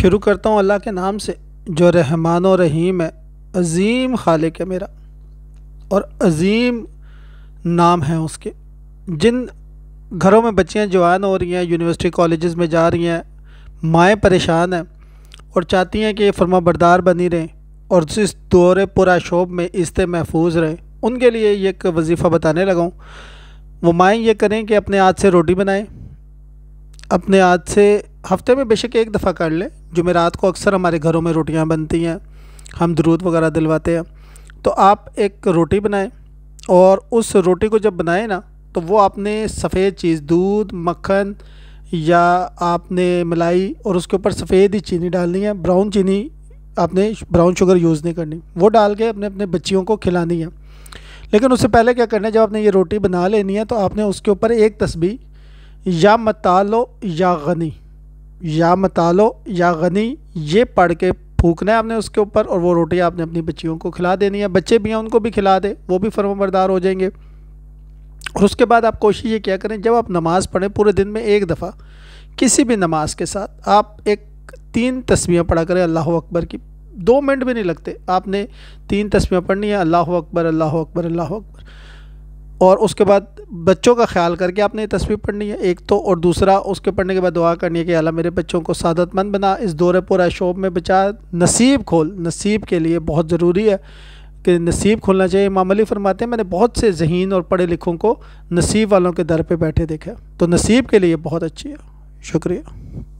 शुरू करता हूँ अल्लाह के नाम से जो रहमान और रहीम है अजीम खालिक है मेरा और अजीम नाम है उसके जिन घरों में बच्चियाँ जवान हो रही हैं यूनिवर्सिटी कॉलेज़ में जा रही हैं माएँ परेशान हैं और चाहती हैं कि ये फर्मा बरदार बनी रहें और इस दौरे शोब में इसते महफूज रहें उनके लिए ये एक वजीफ़ा बताने लगा हूँ वो माएँ ये करें कि अपने हाथ से रोटी बनाएं अपने हाथ से हफ्ते में बेशक एक दफ़ा कर ले रात को अक्सर हमारे घरों में रोटियाँ बनती हैं हम दरूद वगैरह दिलवाते हैं तो आप एक रोटी बनाएं और उस रोटी को जब बनाएं ना तो वो आपने सफ़ेद चीज़ दूध मक्खन या आपने मलाई और उसके ऊपर सफ़ेद ही चीनी डालनी है ब्राउन चीनी आपने ब्राउन शुगर यूज़ नहीं करनी वो डाल के अपने अपने बच्चियों को खिलानी है लेकिन उससे पहले क्या करना है जब आपने ये रोटी बना लेनी है तो आपने उसके ऊपर एक तस्बी या मतालो या गनी या मतालो या गनी ये पढ़ के फूकना है आपने उसके ऊपर और वो रोटी आपने अपनी बच्चियों को खिला देनी है बच्चे भी हैं उनको भी खिला दे वो भी फर्मबरदार हो जाएंगे और उसके बाद आप कोशिश ये क्या करें जब आप नमाज़ पढ़ें पूरे दिन में एक दफ़ा किसी भी नमाज के साथ आप एक तीन तस्वीरें पढ़ा करें अल्लाह अकबर की दो मिनट भी नहीं लगते आपने तीन तस्वीरें पढ़नी है अल्लाह अकबर अल्लाह अकबर अल्लाह अकबर और उसके बाद बच्चों का ख्याल करके आपने ये तस्वीर पढ़नी है एक तो और दूसरा उसके पढ़ने के बाद दुआ करनी है कि अल्लाह मेरे बच्चों को सादतमंद बना इस दौरे पूरा शोब में बचा नसीब खोल नसीब के लिए बहुत ज़रूरी है कि नसीब खोलना चाहिए इमाम अली फरमाते हैं मैंने बहुत से जहीन और पढ़े लिखों को नसीब वालों के दर पर बैठे देखा तो नसीब के लिए बहुत अच्छी है शुक्रिया